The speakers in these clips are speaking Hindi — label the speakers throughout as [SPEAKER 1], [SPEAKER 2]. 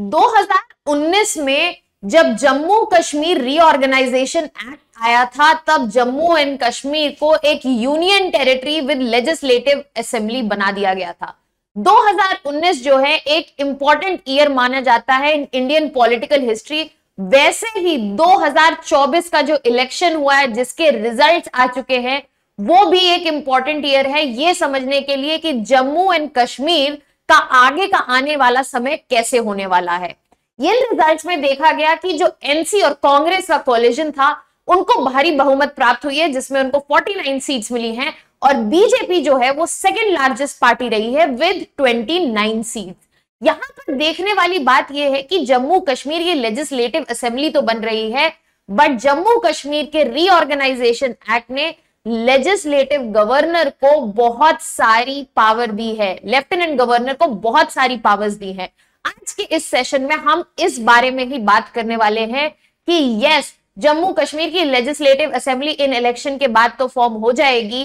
[SPEAKER 1] 2019 में जब जम्मू कश्मीर रीऑर्गेनाइजेशन एक्ट आया था तब जम्मू एंड कश्मीर को एक union territory with legislative assembly बना दिया गया था 2019 जो है एक इंपॉर्टेंट ईयर माना जाता है इंडियन पॉलिटिकल हिस्ट्री वैसे ही 2024 का जो इलेक्शन हुआ है जिसके रिजल्ट्स आ चुके हैं वो भी एक इंपॉर्टेंट ईयर है ये समझने के लिए कि जम्मू एंड कश्मीर का आगे का आने वाला समय कैसे होने वाला है ये रिजल्ट्स में देखा गया कि जो एनसी और कांग्रेस का कॉलेजन था उनको भारी बहुमत प्राप्त हुई है जिसमें उनको 49 सीट्स मिली हैं और बीजेपी जो है वो सेकेंड लार्जेस्ट पार्टी रही है विद 29 नाइन सीट यहां पर देखने वाली बात यह है कि जम्मू कश्मीर ये लेजिस्लेटिव असेंबली तो बन रही है बट जम्मू कश्मीर के रीऑर्गेनाइजेशन एक्ट ने लेजिस्लेटिव गवर्नर को बहुत सारी पावर दी है लेफ्टिनेंट गवर्नर को बहुत सारी पावर्स दी है आज के इस सेशन में हम इस बारे में ही बात करने वाले हैं कि यस जम्मू कश्मीर की लेजिस्लेटिव असेंबली इन इलेक्शन के बाद तो फॉर्म हो जाएगी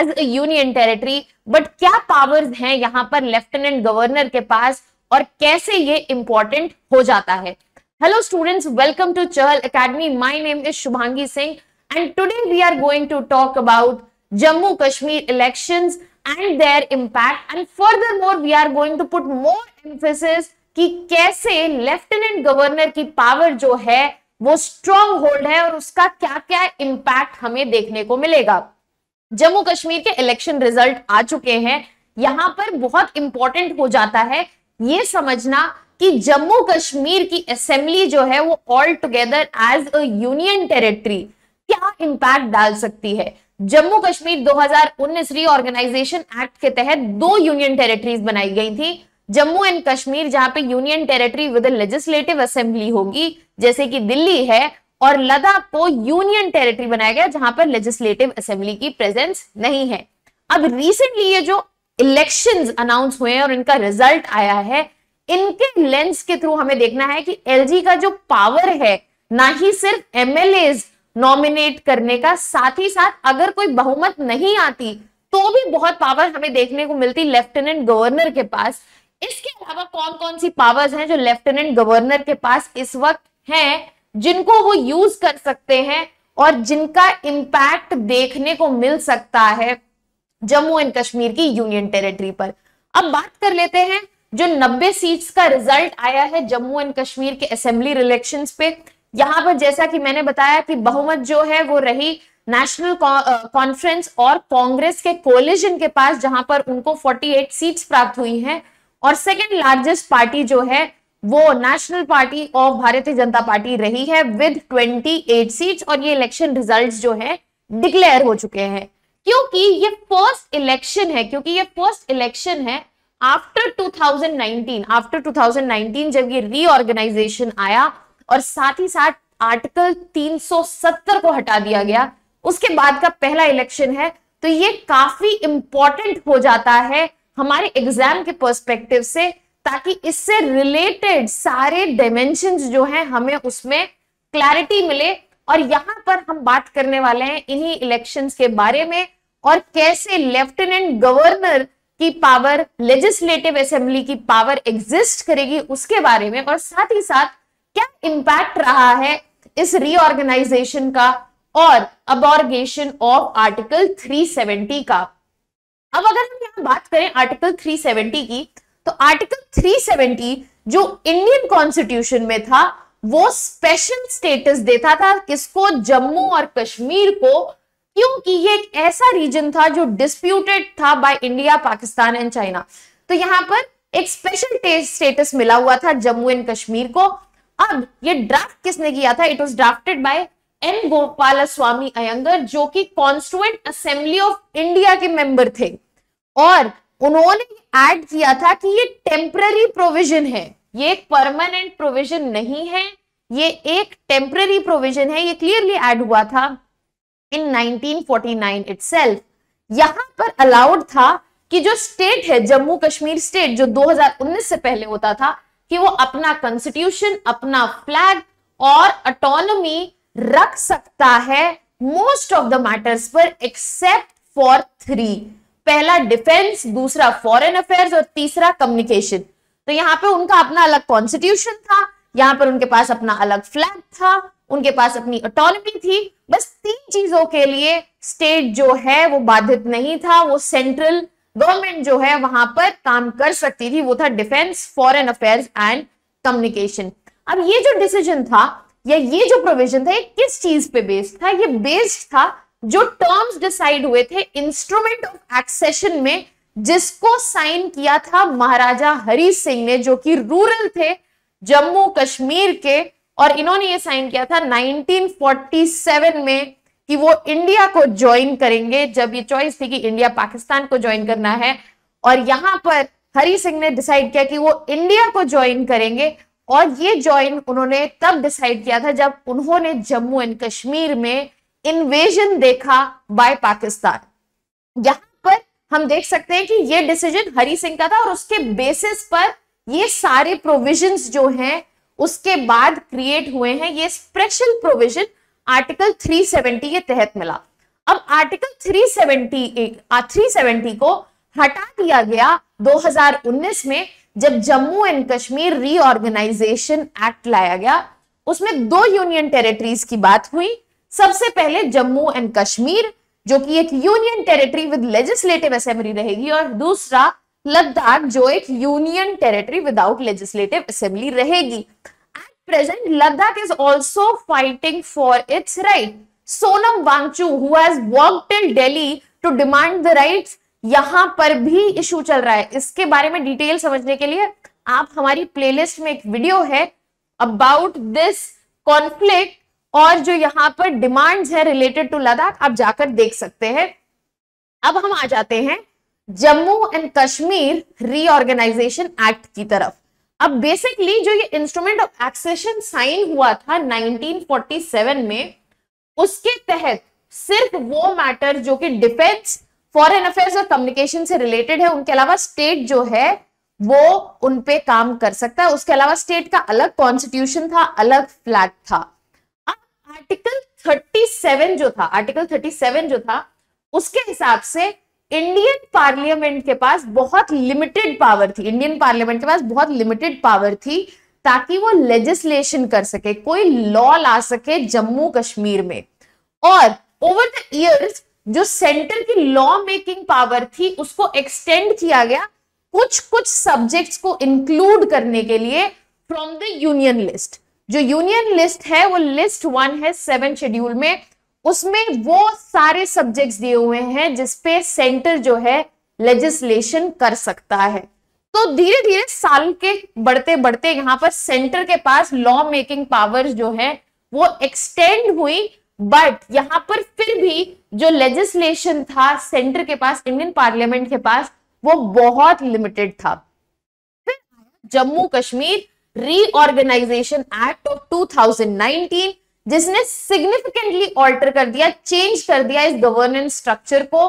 [SPEAKER 1] as a union territory but क्या पावर्स हैं यहाँ पर लेफ्टिनेंट गवर्नर के पास और कैसे ये इंपॉर्टेंट हो जाता है hello students welcome to Chahal Academy my name is Shubhangi Singh and today we are going to talk about Jammu Kashmir elections and their impact and furthermore we are going to put more emphasis कि कैसे लेफ्टिनेंट गवर्नर की पावर जो है वो स्ट्रांग होल्ड है और उसका क्या क्या इम्पैक्ट हमें देखने को मिलेगा जम्मू कश्मीर के इलेक्शन रिजल्ट आ चुके हैं यहां पर बहुत इंपॉर्टेंट हो जाता है ये समझना कि जम्मू कश्मीर की असेंबली जो है वो altogether as a union territory क्या इम्पैक्ट डाल सकती है जम्मू कश्मीर 2019 रीऑर्गेनाइजेशन एक्ट के तहत दो यूनियन टेरिटरीज बनाई गई थी जम्मू एंड कश्मीर जहां पे union territory with legislative assembly होगी जैसे कि दिल्ली है और लद्दाख को यूनियन टेरिटरी बनाया गया जहां पर लेजिस्लेटिव असेंबली की प्रेजेंस नहीं है अब रिसेंटली ये जो इलेक्शंस अनाउंस हुए हैं और इनका रिजल्ट आया है इनके लेंस के थ्रू हमें देखना है कि एलजी का जो पावर है ना ही सिर्फ एमएलए नॉमिनेट करने का साथ ही साथ अगर कोई बहुमत नहीं आती तो भी बहुत पावर हमें देखने को मिलती लेफ्टिनेंट गवर्नर के पास इसके अलावा कौन कौन सी पावर्स हैं जो लेफ्टिनेंट गवर्नर के पास इस वक्त हैं जिनको वो यूज कर सकते हैं और जिनका इम्पैक्ट देखने को मिल सकता है जम्मू एंड कश्मीर की यूनियन टेरिटरी पर अब बात कर लेते हैं जो 90 सीट्स का रिजल्ट आया है जम्मू एंड कश्मीर के असेंबली इलेक्शंस पे यहां पर जैसा कि मैंने बताया कि बहुमत जो है वो रही नेशनल कॉन्फ्रेंस uh, और कांग्रेस के कोलिजन के पास जहां पर उनको 48 सीट्स प्राप्त हुई हैं और सेकेंड लार्जेस्ट पार्टी जो है वो नेशनल पार्टी ऑफ भारतीय जनता पार्टी रही है विद 28 सीट्स और ये इलेक्शन रिजल्ट्स जो है डिक्लेयर हो चुके हैं क्योंकि ये फर्स्ट इलेक्शन है क्योंकि ये फर्स्ट इलेक्शन है आफ्टर टू आफ्टर टू जब ये रीऑर्गेनाइजेशन आया और साथ ही साथ आर्टिकल 370 को हटा दिया गया उसके बाद का पहला इलेक्शन है तो ये काफी इंपॉर्टेंट हो जाता है हमारे एग्जाम के पर्सपेक्टिव से ताकि इससे रिलेटेड सारे डायमेंशन जो हैं हमें उसमें क्लैरिटी मिले और यहां पर हम बात करने वाले हैं इन्हीं इलेक्शंस के बारे में और कैसे लेफ्टिनेंट गवर्नर की पावर लेजिस्लेटिव असेंबली की पावर एग्जिस्ट करेगी उसके बारे में और साथ ही साथ क्या इंपैक्ट रहा है इस रीऑर्गेनाइजेशन का और अबॉर्गेशन ऑफ आर्टिकल 370 का अब अगर हम यहां बात करें आर्टिकल 370 की तो आर्टिकल 370 जो इंडियन कॉन्स्टिट्यूशन में था वो स्पेशल स्टेटस देता था किसको जम्मू और कश्मीर को क्योंकि ये एक ऐसा रीजन था जो डिस्प्यूटेड था by India Pakistan and China तो यहां पर एक स्पेशल स्टेटस मिला हुआ था जम्मू एंड कश्मीर को अब ये ड्राफ्ट किसने किया था it was drafted by M Gopalaswami Ayyangar जो कि कॉन्स्टुएंट असेंबली ऑफ इंडिया के मेंबर थे और उन्होंने ऐड किया था कि ये टेम्पररी प्रोविजन है ये एक परमानेंट प्रोविजन नहीं है ये एक टेम्पररी प्रोविजन है ये क्लियरली ऐड हुआ था इन 1949 इटसेल्फ यहां पर अलाउड था कि जो स्टेट है जम्मू कश्मीर स्टेट जो 2019 से पहले होता था कि वो अपना कंस्टिट्यूशन अपना फ्लैग और ऑटोनोमी रख सकता है मोस्ट ऑफ द मैटर्स पर एक्सेप्ट फॉर थ्री पहला डिफेंस दूसरा फॉरेन अफेयर्स और तीसरा कम्युनिकेशन तो यहाँ पे उनका अपना अलग कॉन्स्टिट्यूशन था यहाँ पर उनके पास अपना अलग फ्लैग था उनके पास अपनी ऑटोनमी थी बस तीन चीजों के लिए स्टेट जो है वो बाधित नहीं था वो सेंट्रल गवर्नमेंट जो है वहां पर काम कर सकती थी वो था defence foreign affairs and communication अब ये जो डिसीजन था या ये जो प्रोविजन था ये किस चीज पे बेस्ड था ये बेस्ड था जो टर्म्स डिसाइड हुए थे इंस्ट्रूमेंट ऑफ एक्सेशन में जिसको साइन किया था महाराजा हरी सिंह ने जो कि रूरल थे जम्मू कश्मीर के और इन्होंने ये साइन किया था 1947 में कि वो इंडिया को ज्वाइन करेंगे जब ये चॉइस थी कि इंडिया पाकिस्तान को ज्वाइन करना है और यहां पर हरी सिंह ने डिसाइड किया कि वो इंडिया को ज्वाइन करेंगे और ये ज्वाइन उन्होंने तब डिसाइड किया था जब उन्होंने जम्मू एंड कश्मीर में इन्वेजन देखा बाय पाकिस्तान यहां पर हम देख सकते हैं कि ये डिसीजन हरी सिंह का था और उसके बेसिस पर ये सारे प्रोविजंस जो हैं उसके बाद क्रिएट हुए हैं ये स्पेशल प्रोविजन आर्टिकल 370 के तहत मिला अब आर्टिकल 370 370 को हटा दिया गया 2019 में जब Jammu and Kashmir reorganisation act लाया गया उसमें दो यूनियन टेरिटरीज की बात हुई सबसे पहले जम्मू एंड कश्मीर जो कि एक union territory with legislative assembly रहेगी और दूसरा लद्दाख जो एक union territory without legislative assembly रहेगी present, Ladakh is also fighting for its right. Sonam Wangchu, who has walked till Delhi to demand the rights, yahan par bhi issue chal raha hai iske bare mein detail samajhne ke liye aap hamari playlist mein ek video hai about this conflict और जो यहाँ पर डिमांड्स है रिलेटेड टू लद्दाख आप जाकर देख सकते हैं अब हम आ जाते हैं Jammu and Kashmir reorganisation act की तरफ अब बेसिकली जो ये इंस्ट्रूमेंट ऑफ एक्सेशन साइन हुआ था 1947 में उसके तहत सिर्फ वो मैटर जो कि डिफेंस फॉरेन अफेयर्स और कम्युनिकेशन से रिलेटेड है उनके अलावा स्टेट जो है वो उनपे काम कर सकता है उसके अलावा स्टेट का अलग कॉन्स्टिट्यूशन था अलग फ्लैग था अब आर्टिकल 37 जो था आर्टिकल 37 जो था उसके हिसाब से इंडियन पार्लियामेंट के पास बहुत लिमिटेड पावर थी इंडियन पार्लियामेंट के पास बहुत लिमिटेड पावर थी ताकि वो लेजिस्लेशन कर सके कोई लॉ ला सके जम्मू कश्मीर में और ओवर द इयर्स जो सेंटर की लॉ मेकिंग पावर थी उसको एक्सटेंड किया गया कुछ कुछ सब्जेक्ट्स को इंक्लूड करने के लिए फ्रॉम द यूनियन लिस्ट जो यूनियन लिस्ट है वो लिस्ट वन है सेवन शेड्यूल में उसमें वो सारे सब्जेक्ट्स दिए हुए हैं जिसपे सेंटर जो है लेजिस्लेशन कर सकता है तो धीरे धीरे साल के बढ़ते बढ़ते यहाँ पर सेंटर के पास लॉ मेकिंग पावर्स जो है वो एक्सटेंड हुई बट यहाँ पर फिर भी जो लेजिस्लेशन था सेंटर के पास इंडियन पार्लियामेंट के पास वो बहुत लिमिटेड था फिर Jammu Kashmir reorganisation act of 2019 जिसने सिग्निफिकेंटली ऑल्टर कर दिया चेंज कर दिया इस गवर्नेंस स्ट्रक्चर को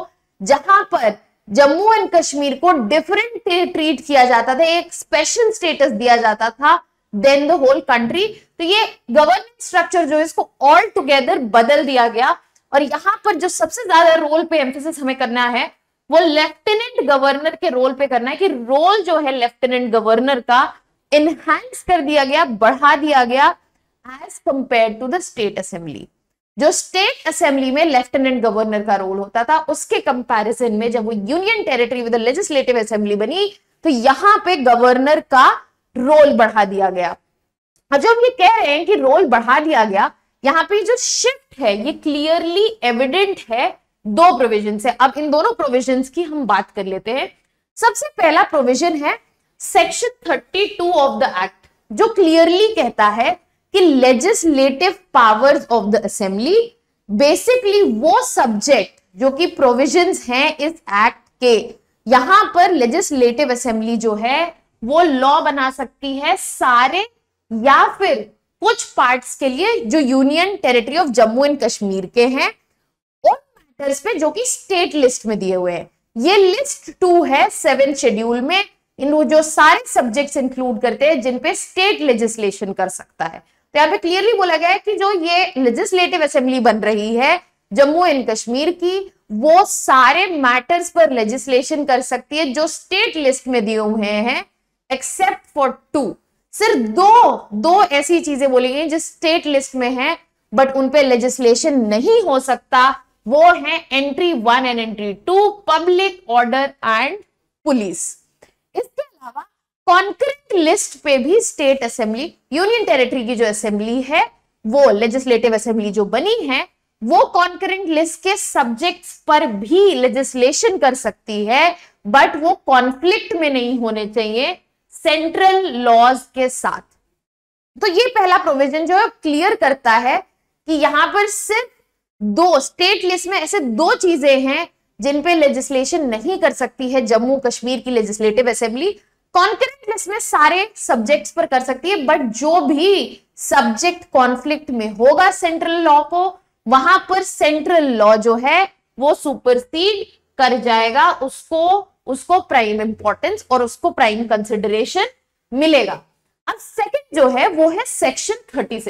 [SPEAKER 1] जहां पर जम्मू एंड कश्मीर को डिफरेंट ट्रीट किया जाता था एक स्पेशल स्टेटस दिया जाता था देन द होल कंट्री तो ये गवर्नेंस स्ट्रक्चर जो इसको ऑल टुगेदर बदल दिया गया और यहां पर जो सबसे ज्यादा रोल पे एम्फोसिस हमें करना है वो लेफ्टिनेंट गवर्नर के रोल पे करना है कि रोल जो है लेफ्टिनेंट गवर्नर का इनहैंस कर दिया गया बढ़ा दिया गया as compare to the state assembly जो स्टेट असेंबली में लेफ्टिनेंट गवर्नर का रोल होता था उसके कंपैरिजन में जब वो union territory with legislative assembly बनी तो यहां पे गवर्नर का रोल बढ़ा दिया गया अब जो हम ये कह रहे हैं कि रोल बढ़ा दिया गया यहाँ पे जो शिफ्ट है ये क्लियरली एविडेंट है दो प्रोविजन से अब इन दोनों प्रोविजन की हम बात कर लेते हैं सबसे पहला प्रोविजन है section thirty of the act जो क्लियरली कहता है कि legislative powers of the assembly basically वो सब्जेक्ट जो कि प्रोविजंस हैं इस एक्ट के यहां पर लेजिस्लेटिव असेंबली जो है वो लॉ बना सकती है सारे या फिर कुछ पार्ट्स के लिए जो union territory of Jammu and Kashmir के हैं उन मैटर्स पे जो कि स्टेट लिस्ट में दिए हुए हैं ये लिस्ट टू है सेवन शेड्यूल में इन जो सारे सब्जेक्ट्स इंक्लूड करते हैं जिन पे स्टेट लेजिस्लेशन कर सकता है तो यहाँ पे क्लियरली बोला गया है कि जो ये लेजिस्लेटिव असेंबली बन रही है जम्मू एंड कश्मीर की वो सारे मैटर्स पर लेजिस्लेशन कर सकती है जो स्टेट लिस्ट में दिए हुए हैं एक्सेप्ट फॉर टू सिर्फ दो दो ऐसी चीजें बोली गई जो स्टेट लिस्ट में है बट उनपे लेजिस्लेशन नहीं हो सकता वो है entry one and entry two public order and police इसके अलावा कॉन्क्रीट लिस्ट पे भी स्टेट असेंबली यूनियन टेरिटरी की जो असेंबली है वो लेजिस्लेटिव असेंबली जो बनी है वो कॉन्करेंट लिस्ट के सब्जेक्ट्स पर भी लेजिस्लेशन कर सकती है बट वो कॉन्फ्लिक्ट में नहीं होने चाहिए सेंट्रल लॉज के साथ तो ये पहला प्रोविजन जो है क्लियर करता है कि यहां पर सिर्फ दो स्टेट लिस्ट में ऐसे दो चीजें हैं जिन पे लेजिस्लेशन नहीं कर सकती है जम्मू कश्मीर की लेजिस्लेटिव असेंबली कॉन्करेंट इसमें सारे सब्जेक्ट्स पर कर सकती है बट जो भी सब्जेक्ट कॉन्फ्लिक्ट में होगा सेंट्रल लॉ को वहां पर सेंट्रल लॉ जो है वो सुपरसीड कर जाएगा उसको उसको प्राइम इंपॉर्टेंस और उसको प्राइम कंसिडरेशन मिलेगा अब सेकंड जो है वो है सेक्शन 36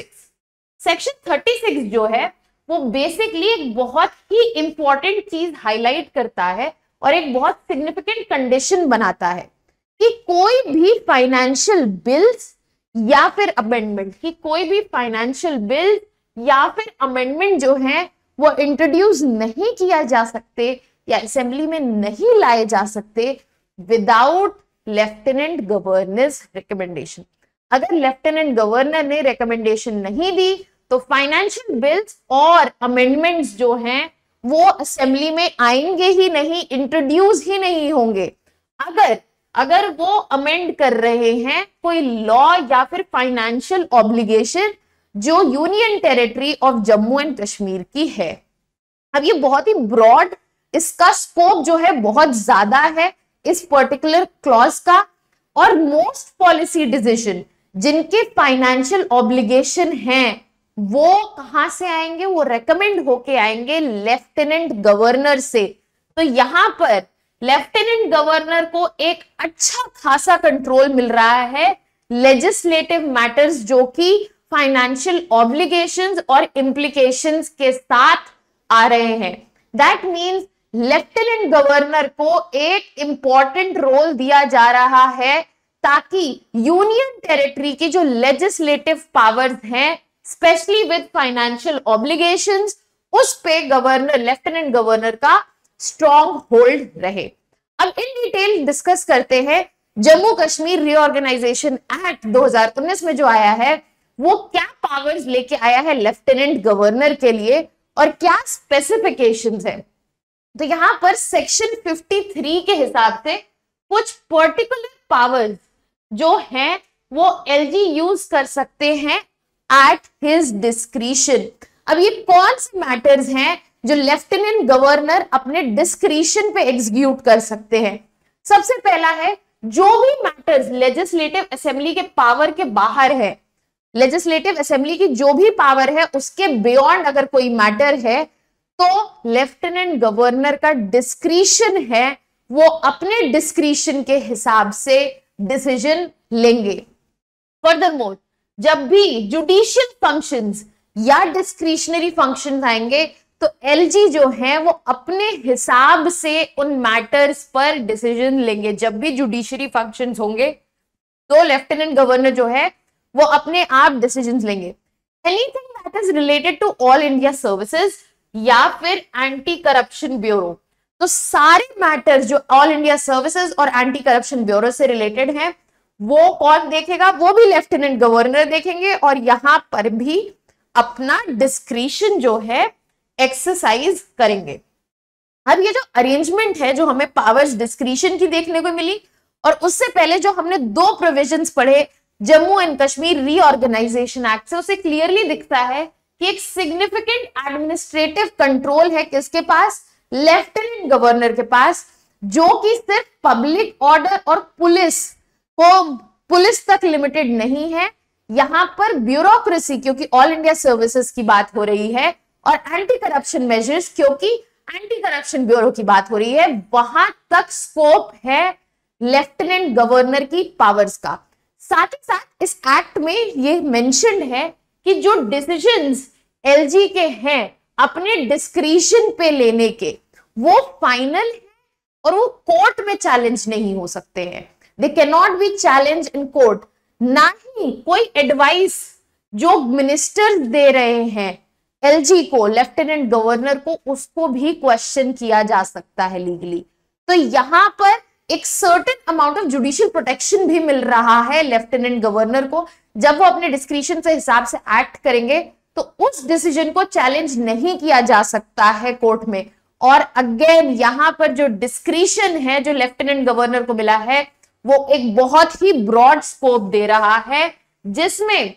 [SPEAKER 1] सेक्शन 36 जो है वो बेसिकली एक बहुत ही इंपॉर्टेंट चीज हाईलाइट करता है और एक बहुत सिग्निफिकेंट कंडीशन बनाता है कि कोई भी फाइनेंशियल बिल्स या फिर अमेंडमेंट कि कोई भी फाइनेंशियल बिल या फिर अमेंडमेंट जो है वो इंट्रोड्यूस नहीं किया जा सकते या असेंबली में नहीं लाए जा सकते विदाउट लेफ्टिनेंट गवर्नर्स रिकमेंडेशन अगर लेफ्टिनेंट गवर्नर ने रिकमेंडेशन नहीं दी तो फाइनेंशियल बिल्स और अमेंडमेंट्स जो हैं वो असेंबली में आएंगे ही नहीं इंट्रोड्यूस ही नहीं होंगे अगर अगर वो अमेंड कर रहे हैं कोई लॉ या फिर फाइनेंशियल ऑब्लिगेशन जो union territory of Jammu and Kashmir की है अब ये बहुत ही ब्रॉड इसका स्कोप जो है बहुत ज्यादा है इस पर्टिकुलर क्लॉज का और मोस्ट पॉलिसी डिसीजन जिनके फाइनेंशियल ऑब्लिगेशन हैं वो कहां से आएंगे वो रेकमेंड होके आएंगे लेफ्टिनेंट गवर्नर से तो यहां पर लेफ्टिनेंट गवर्नर को एक अच्छा खासा कंट्रोल मिल रहा है लेजिस्लेटिव मैटर्स जो कि फाइनेंशियल ऑब्लिगेशंस और इम्प्लीकेशंस के साथ आ रहे हैं दैट मींस लेफ्टिनेंट गवर्नर को एक इंपॉर्टेंट रोल दिया जा रहा है ताकि यूनियन टेरिटरी की जो लेजिस्लेटिव पावर्स हैं स्पेशली विद फाइनेंशियल ऑब्लिगेशंस उस पे गवर्नर लेफ्टिनेंट गवर्नर का स्ट्रॉन्ग होल्ड रहे अब इन डिटेल डिस्कस करते हैं जम्मू कश्मीर रिओर्गेनाइजेशन एक्ट 2019 में जो आया है वो क्या पावर्स लेके आया है लेफ्टिनेंट गवर्नर के लिए और क्या स्पेसिफिकेशन है तो यहां पर सेक्शन 53 के हिसाब से कुछ पर्टिकुलर पावर्स जो है वो एलजी यूज कर सकते हैं एट हिज डिस्क्रिशन अब ये कौन से मैटर्स हैं जो लेफ्टिनेंट गवर्नर अपने डिस्क्रिशन पे एग्जीक्यूट कर सकते हैं सबसे पहला है जो भी मैटर्स लेजिस्लेटिव असेंबली के पावर के बाहर है लेजिस्लेटिव असेंबली की जो भी पावर है उसके बियॉन्ड अगर कोई मैटर है तो लेफ्टिनेंट गवर्नर का डिस्क्रिशन है वो अपने डिस्क्रिशन के हिसाब से डिसीजन लेंगे फर्दर मोर जब भी जुडिशियल फंक्शंस या डिस्क्रिशनरी फंक्शन आएंगे तो एलजी जो है वो अपने हिसाब से उन मैटर्स पर डिसीजन लेंगे जब भी जुडिशरी फंक्शंस होंगे तो लेफ्टिनेंट गवर्नर जो है वो अपने आप डिसीजन लेंगे anything that is related to all India services या फिर एंटी करप्शन ब्यूरो तो सारे मैटर्स जो ऑल इंडिया सर्विसेज और एंटी करप्शन ब्यूरो से रिलेटेड हैं वो कौन देखेगा वो भी लेफ्टिनेंट गवर्नर देखेंगे और यहां पर भी अपना डिस्क्रिशन जो है एक्सरसाइज करेंगे अब ये जो अरेंजमेंट है जो हमें पावर्स डिस्क्रिशन की देखने को मिली और उससे पहले जो हमने दो प्रोविजंस पढ़े Jammu and Kashmir reorganisation act से उसे क्लियरली दिखता है कि एक सिग्निफिकेंट एडमिनिस्ट्रेटिव कंट्रोल है किसके पास लेफ्टिनेंट गवर्नर के पास जो कि सिर्फ पब्लिक ऑर्डर और पुलिस को पुलिस तक लिमिटेड नहीं है यहां पर ब्यूरोक्रेसी क्योंकि ऑल इंडिया सर्विसेज की बात हो रही है और एंटी करप्शन मेजर्स क्योंकि एंटी करप्शन ब्यूरो की बात हो रही है वहां तक स्कोप है लेफ्टिनेंट गवर्नर की पावर्स का साथ ही साथ इस एक्ट में ये मेंशन है कि जो डिसीजंस एलजी के हैं अपने डिस्क्रिशन पे लेने के वो फाइनल है और वो कोर्ट में चैलेंज नहीं हो सकते हैं they cannot be challenge in court ना ही कोई एडवाइस जो मिनिस्टर दे रहे हैं एलजी को लेफ्टिनेंट गवर्नर को उसको भी क्वेश्चन किया जा सकता है लीगली तो यहां पर एक certain amount of judicial protection भी मिल रहा है लेफ्टिनेंट गवर्नर को जब वो अपने डिस्क्रिप्शन के हिसाब से एक्ट करेंगे तो उस डिसीजन को चैलेंज नहीं किया जा सकता है कोर्ट में और अगेन यहां पर जो डिस्क्रिशन है जो लेफ्टिनेंट गवर्नर को मिला है वो एक बहुत ही ब्रॉड स्कोप दे रहा है जिसमें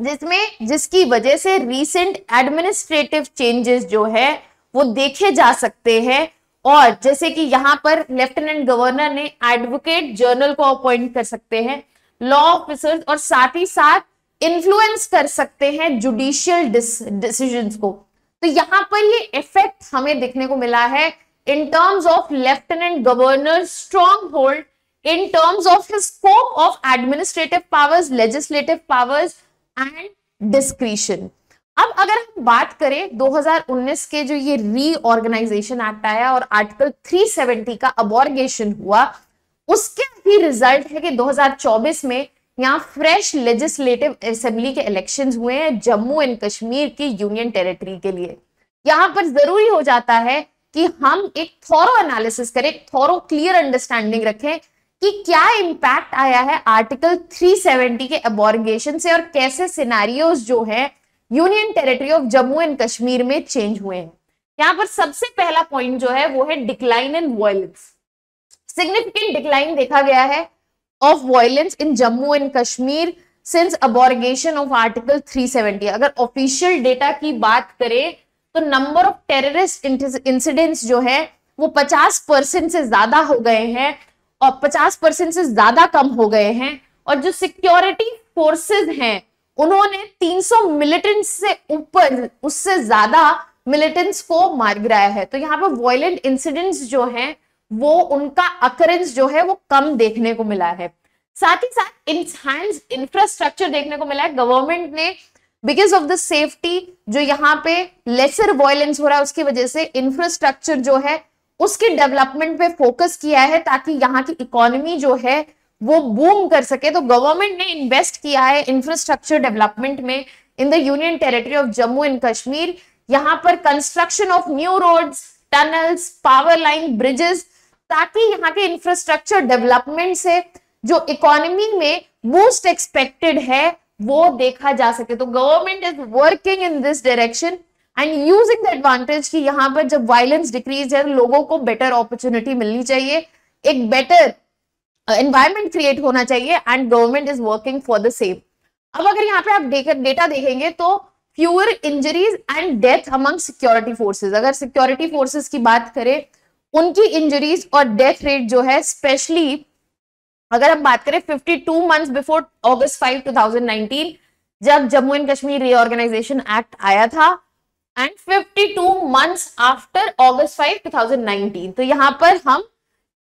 [SPEAKER 1] जिसमें जिसकी वजह से रीसेंट एडमिनिस्ट्रेटिव चेंजेस जो है वो देखे जा सकते हैं और जैसे कि यहाँ पर लेफ्टिनेंट गवर्नर ने एडवोकेट जर्नल को अपॉइंट कर सकते हैं लॉ ऑफिसर और साथ ही साथ इन्फ्लुएंस कर सकते हैं जुडिशियल डिसीजन को तो यहाँ पर ये इफेक्ट हमें देखने को मिला है in terms of lieutenant governor strong hold in terms of scope of administrative powers legislative powers and discretion अब अगर हम बात करें 2019 के जो ये रीऑर्गेनाइजेशन एक्ट आया और आर्टिकल 370 का अबॉर्गेशन हुआ उसके भी रिजल्ट है कि 2024 में यहाँ फ्रेश लेजिस्लेटिव असेंबली के इलेक्शंस हुए हैं जम्मू एंड कश्मीर की यूनियन टेरिटरी के लिए यहाँ पर जरूरी हो जाता है कि हम एक थॉरो एनालिसिस करें थॉरो क्लियर अंडरस्टैंडिंग रखें कि क्या इम्पैक्ट आया है आर्टिकल 370 के अबोर्गेशन से और कैसे सिनारियोज जो है union territory of Jammu and Kashmir में चेंज हुए हैं यहाँ पर सबसे पहला पॉइंट जो है वो है decline in violence significant decline देखा गया है of violence in Jammu and Kashmir since abrogation of article 370 अगर ऑफिशियल डेटा की बात करें तो नंबर ऑफ टेररिस्ट इंसिडेंट्स जो है वो 50 परसेंट से ज्यादा हो गए हैं और 50 परसेंट से ज्यादा कम हो गए हैं और जो सिक्योरिटी फोर्सेस हैं उन्होंने 300 मिलिटेंट्स से ऊपर उससे ज्यादा मिलिटेंट्स को मार गिराया है तो यहाँ पर वॉयलेंट इंसिडेंट्स जो हैं वो उनका अकरेंस जो है वो कम देखने को मिला है साथ ही साथ इंसाइंस इंफ्रास्ट्रक्चर देखने को मिला है गवर्नमेंट ने बिकॉज ऑफ द सेफ्टी जो यहाँ पे लेसर वॉयलेंस हो रहा है उसकी वजह से इंफ्रास्ट्रक्चर जो है उसके डेवलपमेंट पे फोकस किया है ताकि यहाँ की इकोनॉमी जो है वो बूम कर सके तो गवर्नमेंट ने इन्वेस्ट किया है इंफ्रास्ट्रक्चर डेवलपमेंट में in the union territory of Jammu and Kashmir यहाँ पर construction of new roads tunnels power line bridges ताकि यहाँ के इंफ्रास्ट्रक्चर डेवलपमेंट से जो इकोनॉमी में बूस्ट एक्सपेक्टेड है वो देखा जा सके तो government is working in this direction and using the advantage कि यहाँ पर जब वायलेंस डिक्रीज है लोगों को बेटर अपॉर्चुनिटी मिलनी चाहिए एक बेटर एनवायरमेंट क्रिएट होना चाहिए and government is working for the same अब अगर यहाँ पे आप डेटा देखेंगे तो fewer injuries and death among security forces अगर सिक्योरिटी फोर्सेज की बात करें उनकी इंजरीज और डेथ रेट जो है स्पेशली अगर हम बात करें 52 मंथ बिफोर ऑगस्ट 5 2019 जब Jammu and Kashmir reorganisation act आया था एंड 52 मंथ्स आफ्टर अगस्त 5 2019 तो यहाँ पर हम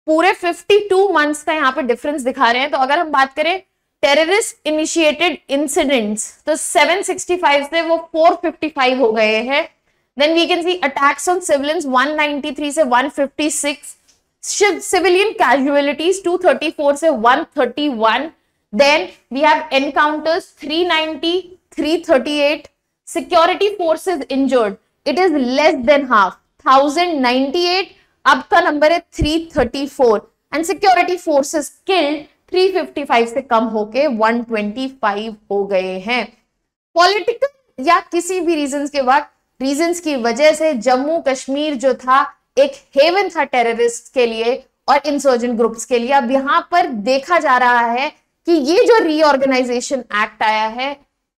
[SPEAKER 1] पूरे 52 मंथ्स का यहाँ पर डिफरेंस दिखा रहे हैं तो अगर हम बात करें टेररिस्ट इनिशिएटेड इंसिडेंट्स तो 765 से वो 455 हो गए हैं then we can see attacks on civilians 193 से 156 सिविलियन कैजुअलिटीज 234 से 131 then we have encounters 390 338 security forces injured it is less than half thousand ninety eight अब का नंबर है three thirty four and security forces killed 355 से कम होके 125 हो गए हैं पॉलिटिकल या किसी भी रीजन के बाद रीजन की वजह से जम्मू कश्मीर जो था एक हेवन था टेररिस्ट के लिए और इंसर्जेंट ग्रुप्स के लिए अब यहां पर देखा जा रहा है कि ये जो रीऑर्गेनाइजेशन एक्ट आया है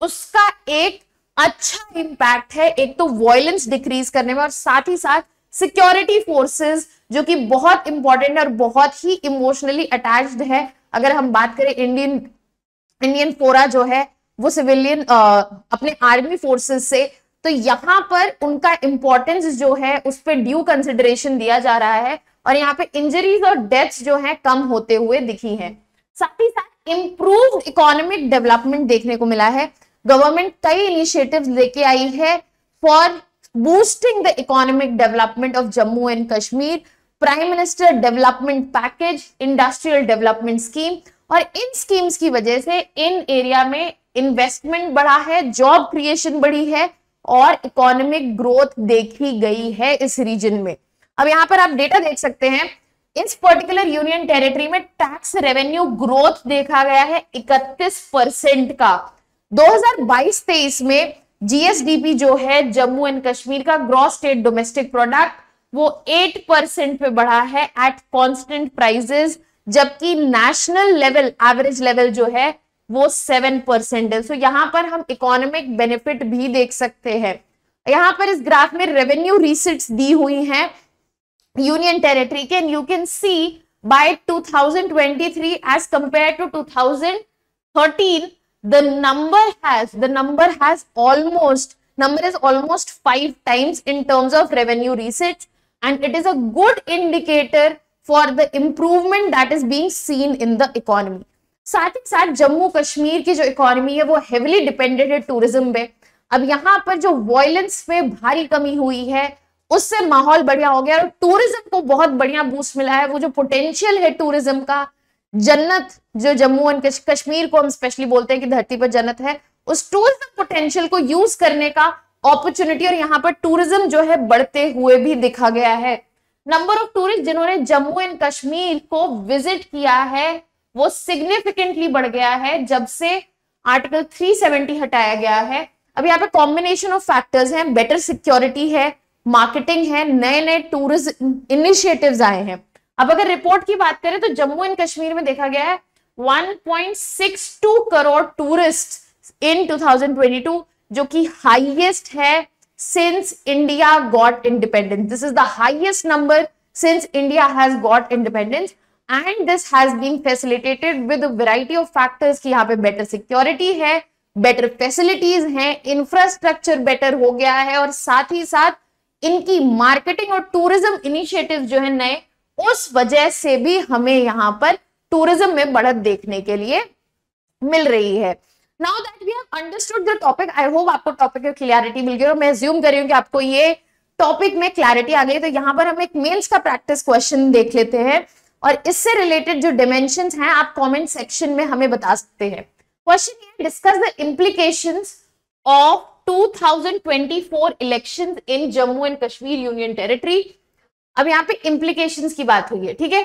[SPEAKER 1] उसका एक अच्छा इंपैक्ट है एक तो वॉयलेंस डिक्रीज करने में और साथ ही साथ सिक्योरिटी फोर्सेस जो कि बहुत इंपॉर्टेंट है और बहुत ही इमोशनली अटैच्ड है अगर हम बात करें इंडियन इंडियन फोरा जो है वो सिविलियन अपने आर्मी फोर्सेस से तो यहाँ पर उनका इंपॉर्टेंस जो है उस पर ड्यू कंसिडरेशन दिया जा रहा है और यहाँ पे इंजरीज और डेथ्स जो है कम होते हुए दिखी है साथ ही साथ इम्प्रूव इकोनॉमिक डेवलपमेंट देखने को मिला है गवर्नमेंट कई इनिशिएटिव्स लेके आई है for boosting the economic development of Jammu and Kashmir prime minister development package industrial development scheme और इन स्कीम्स की वजह से इन एरिया में इन्वेस्टमेंट बढ़ा है जॉब क्रिएशन बढ़ी है और इकोनॉमिक ग्रोथ देखी गई है इस रीजन में अब यहां पर आप डेटा देख सकते हैं इस पर्टिकुलर यूनियन टेरिटरी में टैक्स रेवेन्यू ग्रोथ देखा गया है 31 परसेंट का 2022-23 में जीएसडीपी जो है जम्मू एंड कश्मीर का ग्रॉस स्टेट डोमेस्टिक प्रोडक्ट वो 8 परसेंट पे बढ़ा है एट कांस्टेंट प्राइजेस जबकि नेशनल लेवल एवरेज लेवल जो है वो 7 परसेंट है सो so, यहां पर हम इकोनॉमिक बेनिफिट भी देख सकते हैं यहां पर इस ग्राफ में रेवेन्यू रिसिट्स दी हुई हैं यूनियन टेरिटरी के and you can see by 2023 to two thousand thirteen the number has the number has almost number is almost five times in terms of revenue research and it is a good indicator for the improvement that is being seen in the economy साथ ही साथ जम्मू कश्मीर की जो इकोनॉमी है वो हेविली डिपेंडेंट है टूरिज्म पे अब यहाँ पर जो वॉयलेंस में भारी कमी हुई है उससे माहौल बढ़िया हो गया और टूरिज्म को बहुत बढ़िया बूस्ट मिला है वो जो पोटेंशियल है टूरिज्म का जन्नत जो जम्मू एंड कश्मीर को हम स्पेशली बोलते हैं कि धरती पर जन्नत है उस टूरिज्म पोटेंशियल को यूज करने का अपॉर्चुनिटी और यहाँ पर टूरिज्म जो है बढ़ते हुए भी दिखा गया है नंबर ऑफ टूरिस्ट जिन्होंने जम्मू एंड कश्मीर को विजिट किया है वो सिग्निफिकेंटली बढ़ गया है जब से आर्टिकल 370 हटाया गया है अब यहाँ पे कॉम्बिनेशन ऑफ फैक्टर्स हैं बेटर सिक्योरिटी है मार्केटिंग है नए नए टूरिज्म इनिशिएटिव्स आए हैं अब अगर रिपोर्ट की बात करें तो जम्मू एंड कश्मीर में देखा गया है 1.62 करोड़ टूरिस्ट इन 2022 जो कि हाईएस्ट है since India got independence this is the highest number since India has got independence and this has been facilitated with variety of factors की यहाँ पे बेटर सिक्योरिटी है बेटर फैसिलिटीज हैं इंफ्रास्ट्रक्चर बेटर हो गया है और साथ ही साथ इनकी मार्केटिंग और टूरिज्म इनिशिएटिव जो है नए उस वजह से भी हमें यहाँ पर टूरिज्म में बढ़त देखने के लिए मिल रही है now that we have understood the topic I hope आपको टॉपिक की क्लियरिटी मिल गई और मैं ज्यूम कर रही हूँ कि आपको ये टॉपिक में क्लैरिटी आ गई तो यहाँ पर हम एक मेल्स का प्रैक्टिस क्वेश्चन देख लेते हैं और इससे रिलेटेड जो डिमेंशन हैं आप कमेंट सेक्शन में हमें बता सकते हैं क्वेश्चन ये discuss the implication of 2024 elections in Jammu and Kashmir union territory अब यहाँ पे इम्प्लीकेशन की बात हुई है ठीक है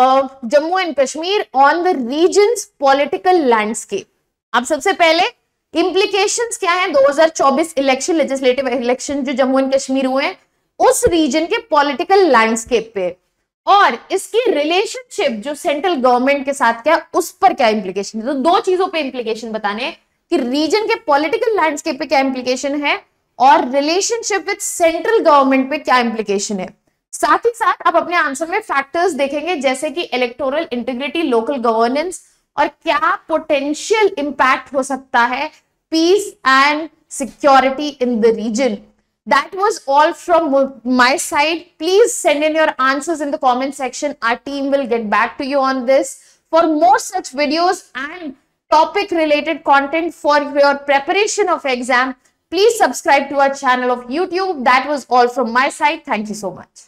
[SPEAKER 1] Jammu and Kashmir on the region political landscape अब सबसे पहले इम्प्लीकेशन क्या है 2024 इलेक्शन लेजिस्लेटिव इलेक्शन जो जम्मू एंड कश्मीर हुए हैं उस रीजन के पॉलिटिकल लैंडस्केप पे और इसकी रिलेशनशिप जो सेंट्रल गवर्नमेंट के साथ क्या है उस पर क्या इम्प्लीकेशन है तो दो चीजों पे इम्प्लीकेशन बताने कि रीजन के पॉलिटिकल लैंडस्केप पे क्या इम्प्लीकेशन है और रिलेशनशिप विथ सेंट्रल गवर्नमेंट पे क्या इंप्लीकेशन है साथ ही साथ आप अपने आंसर में फैक्टर्स देखेंगे जैसे कि इलेक्टोरल इंटीग्रिटी लोकल गवर्नेंस और क्या पोटेंशियल इंपैक्ट हो सकता है peace and security in the region that was all from my side please send in your answer in the comment section our team will get back to you on this for more such videos and topic related content for your preparation of exam Please subscribe to our channel of YouTube. That was all from my side. Thank you so much.